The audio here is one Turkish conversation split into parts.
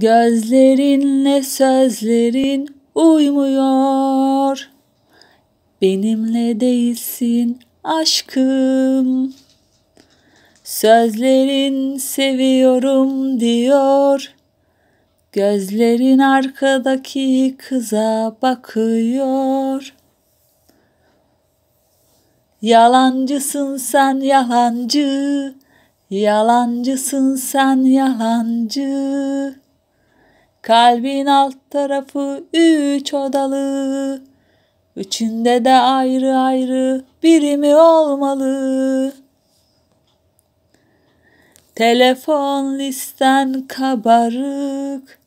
Gözlerinle sözlerin uymuyor. Benimle değilsin aşkım. Sözlerin seviyorum diyor. Gözlerin arkadaki kıza bakıyor. Yalancısın sen yalancı. Yalancısın sen yalancı. Kalbin alt tarafı üç odalı. Üçünde de ayrı ayrı birimi olmalı. Telefon listen kabarık.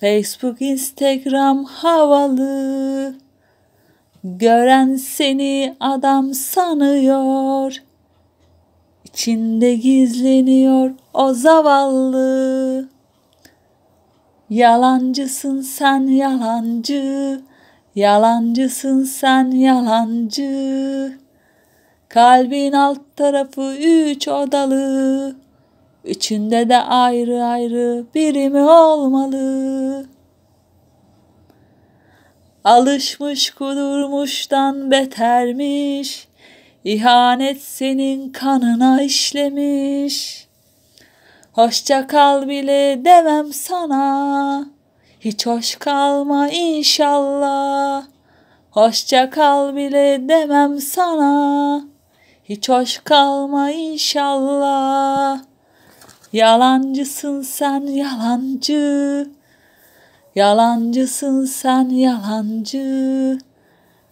Facebook, Instagram havalı. Gören seni adam sanıyor. İçinde gizleniyor o zavallı. Yalancısın sen yalancı, yalancısın sen yalancı. Kalbin alt tarafı üç odalı, üçünde de ayrı ayrı birimi olmalı. Alışmış kudurmuştan betermiş, ihanet senin kanına işlemiş.'' Hoşça kal bile demem sana. Hiç hoş kalma inşallah. Hoşça kal bile demem sana. Hiç hoş kalma inşallah. Yalancısın sen yalancı. Yalancısın sen yalancı.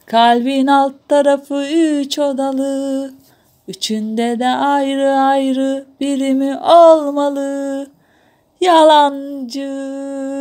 Kalbin alt tarafı üç odalı. Üçünde de ayrı ayrı birimi olmalı. Yalancı.